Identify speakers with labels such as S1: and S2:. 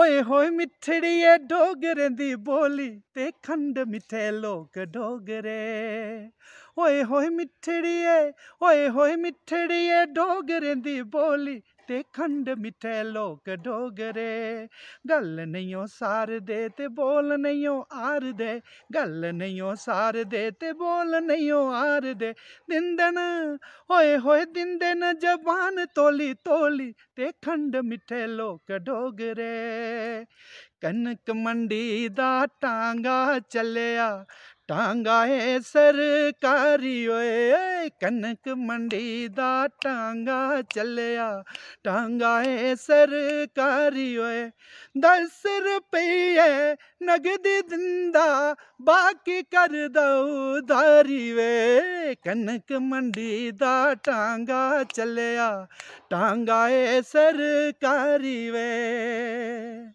S1: ਓਏ ਹੋਏ ਮਿੱਠੜੀ ਏ ਡੋਗਰੇ ਦੀ ਬੋਲੀ ਤੇ ਖੰਡ ਮਿੱਠੇ ਲੋਕ ਡੋਗਰੇ ਓਏ ਹੋਏ ਮਿੱਠੜੀ ਏ ਓਏ ਹੋਏ ਮਿੱਠੜੀ ਏ ਡੋਗਰੇ ਦੀ ਬੋਲੀ ਤੇ ਖੰਡ ਮਿੱਠੇ ਲੋਕ ਡੋਗਰੇ ਗੱਲ ਨਹੀਂਓ ਸਾਰ ਦੇ ਤੇ ਬੋਲ ਨਹੀਂਓ ਆਰ ਦੇ ਗੱਲ ਨਹੀਂਓ ਸਾਰ ਦੇ ਤੇ ਬੋਲ ਨਹੀਂਓ ਆਰ ਦੇ ਦਿੰਦਨ ਹੋਏ ਹੋਏ ਦਿੰਦਨ ਜ਼ਬਾਨ ਤੋਲੀ ਤੋਲੀ ਤੇ ਖੰਡ ਮਿੱਠੇ ਲੋਕ ਡੋਗਰੇ ਕਨਕ ਮੰਡੀ ਦਾ ਟਾਂਗਾ ਚੱਲਿਆ ਟਾਂਗਾ ਏ ਸਰਕਾਰੀ ਓਏ ਕਨਕ ਮੰਡੀ ਦਾ ਟਾਂਗਾ ਚੱਲਿਆ ਟਾਂਗਾ ਏ ਸਰਕਾਰੀ ਓਏ 10 ਰੁਪਏ ਨਗਦੀ ਦਿੰਦਾ ਬਾਕੀ ਕਰ ਦਉ ਧਾਰੀ ਵੇ ਕਨਕ ਮੰਡੀ ਦਾ ਟਾਂਗਾ ਚੱਲਿਆ ਟਾਂਗਾ ਏ ਸਰਕਾਰੀ ਵੇ